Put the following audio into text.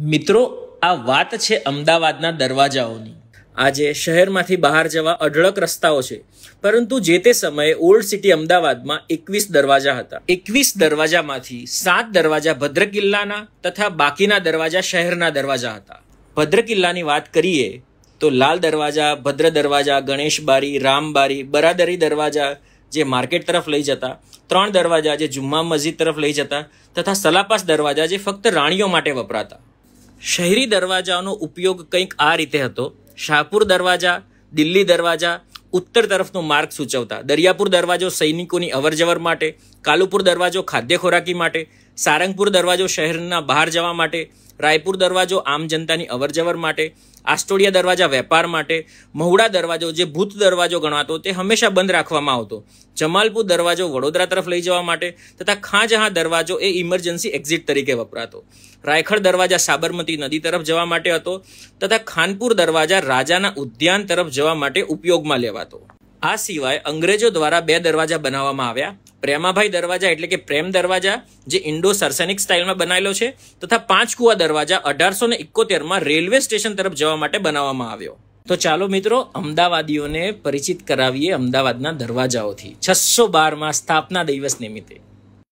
મિત્રો આ વાત છે અમદાવાદના દરવાજાઓની આજે શહેરમાંથી બહાર જવા અઢળક રસ્તાઓ છે પરંતુ જે તે સમયે ઓલ્ડ સિટી અમદાવાદમાં એકવીસ દરવાજા હતા એકવીસ દરવાજામાંથી સાત દરવાજા ભદ્ર કિલ્લાના તથા બાકીના દરવાજા શહેરના દરવાજા હતા ભદ્ર કિલ્લાની વાત કરીએ તો લાલ દરવાજા ભદ્ર દરવાજા ગણેશ બારી રામ બારી બરાદરી દરવાજા જે માર્કેટ તરફ લઈ જતા ત્રણ દરવાજા જે જુમ્મા મસ્જિદ તરફ લઈ જતા તથા સલાપાસ દરવાજા જે ફક્ત રાણીઓ માટે વપરાતા શહેરી દરવાજાનો ઉપયોગ કંઈક આ રીતે હતો શાહપુર દરવાજા દિલ્હી દરવાજા ઉત્તર તરફનો માર્ગ સૂચવતા દરિયાપુર દરવાજો સૈનિકોની અવરજવર માટે કાલુપુર દરવાજો ખાદ્ય ખોરાકી માટે સારંગપુર દરવાજો શહેરના બહાર જવા માટે રાયપુર દરવાજો આમ જનતાની અવરજવર માટે આસ્ટોડિયા દરવાજા વેપાર માટે મહુડા દરવાજો જે ભૂત દરવાજો ગણાતો તે હંમેશા બંધ રાખવામાં આવતો જમાલપુર દરવાજો વડોદરા તરફ લઈ જવા માટે તથા ખાંજહાં દરવાજો એ ઇમરજન્સી એક્ઝિટ તરીકે વપરાતો રાયખડ દરવાજા સાબરમતી નદી તરફ જવા માટે હતો તથા ખાનપુર દરવાજા રાજાના ઉદ્યાન તરફ જવા માટે ઉપયોગમાં લેવાતો આ સિવાય અંગ્રેજો દ્વારા બે દરવાજા બનાવવામાં આવ્યા પ્રેમાભાઈ દરવાજા એટલે કે પ્રેમ દરવાજા જે ઇન્ડો સર્સેનિક સ્ટાઇલમાં બનાવેલો છે તથા પાંચ કુવા દરવાજા અઢારસો ને ઇકોતેરમાં રેલવે સ્ટેશન તરફ જવા માટે બનાવવામાં આવ્યો તો ચાલો મિત્રો અમદાવાદીઓને પરિચિત કરાવીએ અમદાવાદના દરવાજાઓથી છસો બારમાં સ્થાપના દિવસ નિમિત્તે